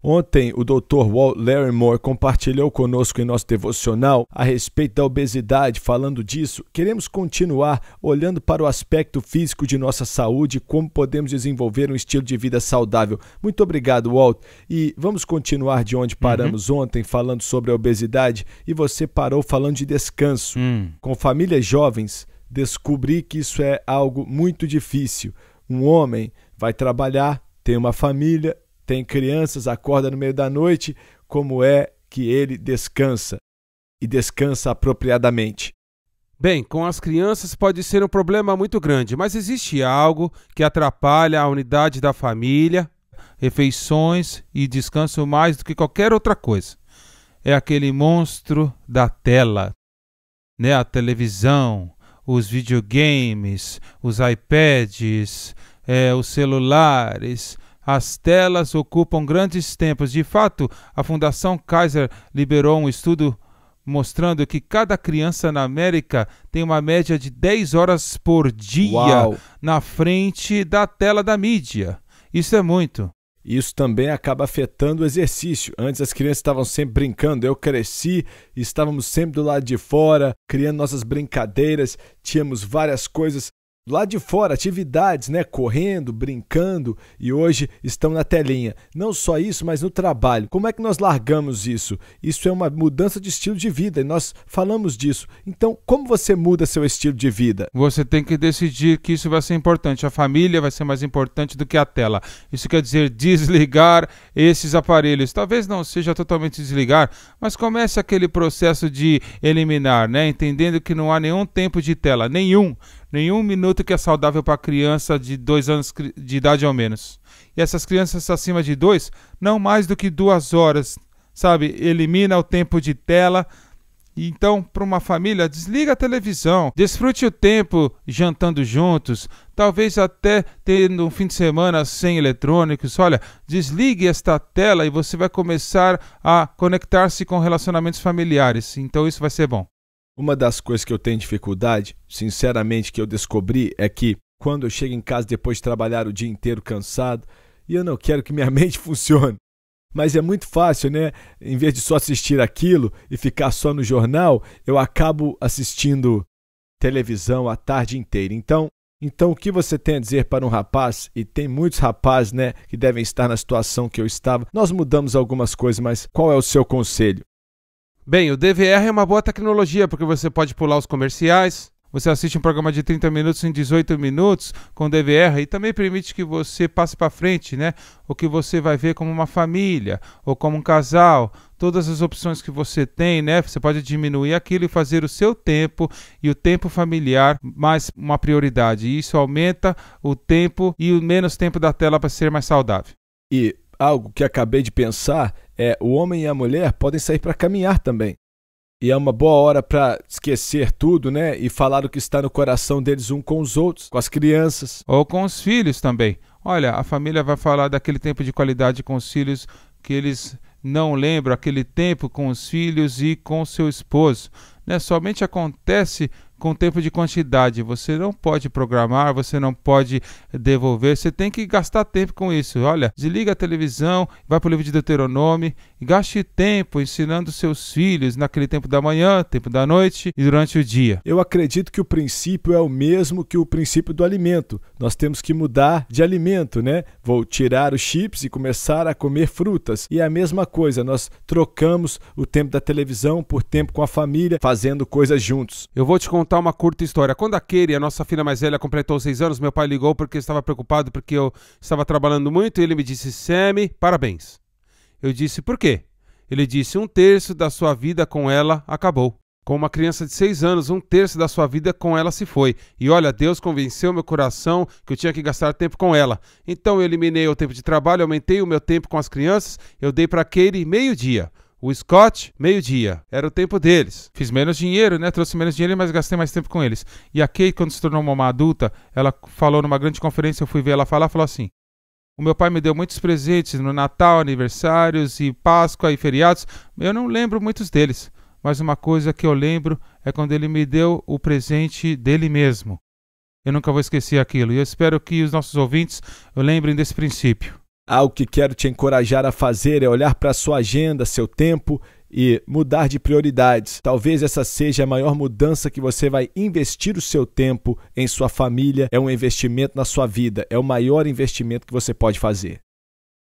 Ontem, o Dr. Walt Larrymore compartilhou conosco em nosso devocional a respeito da obesidade. Falando disso, queremos continuar olhando para o aspecto físico de nossa saúde e como podemos desenvolver um estilo de vida saudável. Muito obrigado, Walt. E vamos continuar de onde paramos uhum. ontem, falando sobre a obesidade, e você parou falando de descanso. Uhum. Com famílias jovens, descobri que isso é algo muito difícil. Um homem vai trabalhar, tem uma família tem crianças, acorda no meio da noite, como é que ele descansa? E descansa apropriadamente. Bem, com as crianças pode ser um problema muito grande, mas existe algo que atrapalha a unidade da família, refeições e descanso mais do que qualquer outra coisa. É aquele monstro da tela, né? A televisão, os videogames, os iPads, é, os celulares, as telas ocupam grandes tempos. De fato, a Fundação Kaiser liberou um estudo mostrando que cada criança na América tem uma média de 10 horas por dia Uau. na frente da tela da mídia. Isso é muito. Isso também acaba afetando o exercício. Antes as crianças estavam sempre brincando, eu cresci, estávamos sempre do lado de fora, criando nossas brincadeiras, tínhamos várias coisas lá de fora, atividades, né? Correndo, brincando e hoje estão na telinha. Não só isso, mas no trabalho. Como é que nós largamos isso? Isso é uma mudança de estilo de vida e nós falamos disso. Então, como você muda seu estilo de vida? Você tem que decidir que isso vai ser importante. A família vai ser mais importante do que a tela. Isso quer dizer desligar esses aparelhos. Talvez não seja totalmente desligar, mas comece aquele processo de eliminar, né? Entendendo que não há nenhum tempo de tela, nenhum nenhum minuto que é saudável para criança de 2 anos de idade ao menos. E essas crianças acima de 2, não mais do que duas horas, sabe? Elimina o tempo de tela. Então, para uma família, desliga a televisão, desfrute o tempo jantando juntos, talvez até tendo um fim de semana sem eletrônicos. Olha, desligue esta tela e você vai começar a conectar-se com relacionamentos familiares. Então, isso vai ser bom. Uma das coisas que eu tenho dificuldade, sinceramente, que eu descobri é que quando eu chego em casa depois de trabalhar o dia inteiro cansado, e eu não quero que minha mente funcione. Mas é muito fácil, né? Em vez de só assistir aquilo e ficar só no jornal, eu acabo assistindo televisão a tarde inteira. Então, então o que você tem a dizer para um rapaz, e tem muitos rapazes, né, que devem estar na situação que eu estava. Nós mudamos algumas coisas, mas qual é o seu conselho? Bem, o DVR é uma boa tecnologia porque você pode pular os comerciais, você assiste um programa de 30 minutos em 18 minutos com DVR e também permite que você passe para frente, né? O que você vai ver como uma família ou como um casal, todas as opções que você tem, né? Você pode diminuir aquilo e fazer o seu tempo e o tempo familiar mais uma prioridade. E isso aumenta o tempo e o menos tempo da tela para ser mais saudável. E algo que acabei de pensar é o homem e a mulher podem sair para caminhar também. E é uma boa hora para esquecer tudo, né? E falar o que está no coração deles um com os outros, com as crianças. Ou com os filhos também. Olha, a família vai falar daquele tempo de qualidade com os filhos que eles não lembram, aquele tempo com os filhos e com seu esposo. Né? Somente acontece com tempo de quantidade. Você não pode programar, você não pode devolver, você tem que gastar tempo com isso. Olha, desliga a televisão, vai para o livro de Deuteronômio, gaste tempo ensinando seus filhos naquele tempo da manhã, tempo da noite e durante o dia. Eu acredito que o princípio é o mesmo que o princípio do alimento. Nós temos que mudar de alimento, né? Vou tirar os chips e começar a comer frutas. E é a mesma coisa, nós trocamos o tempo da televisão por tempo com a família, fazendo coisas juntos. Eu vou te contar contar uma curta história. Quando a Keire, a nossa filha mais velha, completou seis anos, meu pai ligou porque estava preocupado porque eu estava trabalhando muito e ele me disse: Sammy, parabéns. Eu disse: por quê? Ele disse: um terço da sua vida com ela acabou. Com uma criança de seis anos, um terço da sua vida com ela se foi. E olha, Deus convenceu meu coração que eu tinha que gastar tempo com ela. Então eu eliminei o tempo de trabalho, aumentei o meu tempo com as crianças, eu dei para Katie meio-dia. O Scott, meio-dia. Era o tempo deles. Fiz menos dinheiro, né? Trouxe menos dinheiro, mas gastei mais tempo com eles. E a Kate, quando se tornou uma adulta, ela falou numa grande conferência, eu fui ver ela falar, falou assim: o meu pai me deu muitos presentes no Natal, aniversários e Páscoa e feriados. Eu não lembro muitos deles, mas uma coisa que eu lembro é quando ele me deu o presente dele mesmo. Eu nunca vou esquecer aquilo e eu espero que os nossos ouvintes lembrem desse princípio. Algo que quero te encorajar a fazer é olhar para sua agenda, seu tempo e mudar de prioridades. Talvez essa seja a maior mudança que você vai investir o seu tempo em sua família, é um investimento na sua vida, é o maior investimento que você pode fazer.